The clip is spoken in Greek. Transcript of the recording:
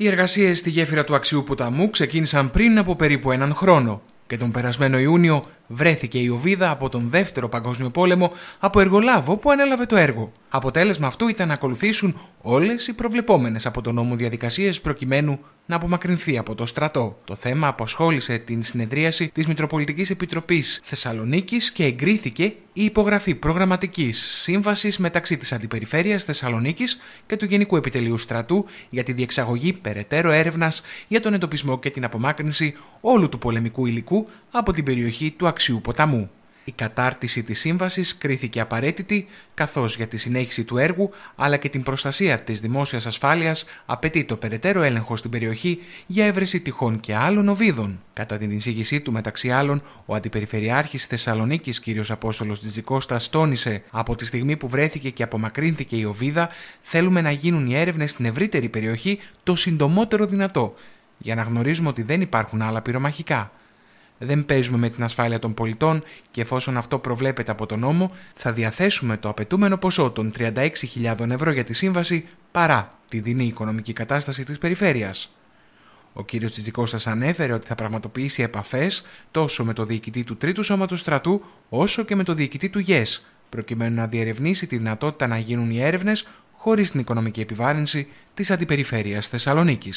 Οι εργασίες στη γέφυρα του Αξιού Ποταμού ξεκίνησαν πριν από περίπου έναν χρόνο και τον περασμένο Ιούνιο βρέθηκε η Οβίδα από τον Δεύτερο Παγκόσμιο Πόλεμο από εργολάβο που ανέλαβε το έργο. Αποτέλεσμα αυτού ήταν να ακολουθήσουν όλες οι προβλεπόμενες από τον νόμο διαδικασίες προκειμένου να απομακρυνθεί από το στρατό. Το θέμα απασχόλησε την συνεδρίαση της Μητροπολιτικής Επιτροπής Θεσσαλονίκης και εγκρίθηκε η υπογραφή προγραμματικής σύμβασης μεταξύ της Αντιπεριφέρειας Θεσσαλονίκης και του Γενικού Επιτελείου Στρατού για τη διεξαγωγή περαιτέρω έρευνας για τον εντοπισμό και την απομάκρυνση όλου του πολεμικού υλικού από την περιοχή του Αξιού Ποταμού. Η κατάρτιση της σύμβασης κρίθηκε απαραίτητη, καθώς για τη συνέχιση του έργου αλλά και την προστασία της δημόσιας ασφάλειας απαιτεί το περαιτέρω έλεγχο στην περιοχή για έβρεση τυχών και άλλων οβίδων. Κατά την εισήγησή του, μεταξύ άλλων, ο Αντιπεριφερειάρχης Θεσσαλονίκης κ. Απόστολος Τζικώστας τόνισε «Από τη στιγμή που βρέθηκε και απομακρύνθηκε η οβίδα, θέλουμε να γίνουν οι έρευνες στην ευρύτερη περιοχή το συντομότερο δυνατό, για να γνωρίζουμε ότι δεν υπάρχουν άλλα πυρομαχικά» δεν παίζουμε με την ασφάλεια των πολιτών και εφόσον αυτό προβλέπεται από τον νόμο, θα διαθέσουμε το απαιτούμενο ποσό των 36.000 ευρώ για τη σύμβαση παρά τη δινή οικονομική κατάσταση της περιφέρειας. Ο κ. σα ανέφερε ότι θα πραγματοποιήσει επαφές τόσο με το διοικητή του Τρίτου σώματος Στρατού όσο και με το διοικητή του ΓΕΣ, προκειμένου να διερευνήσει τη δυνατότητα να γίνουν οι έρευνες χωρίς την οικονομική επιβάρυνση της Αντιπεριφέρειας Θεσσαλονίκης.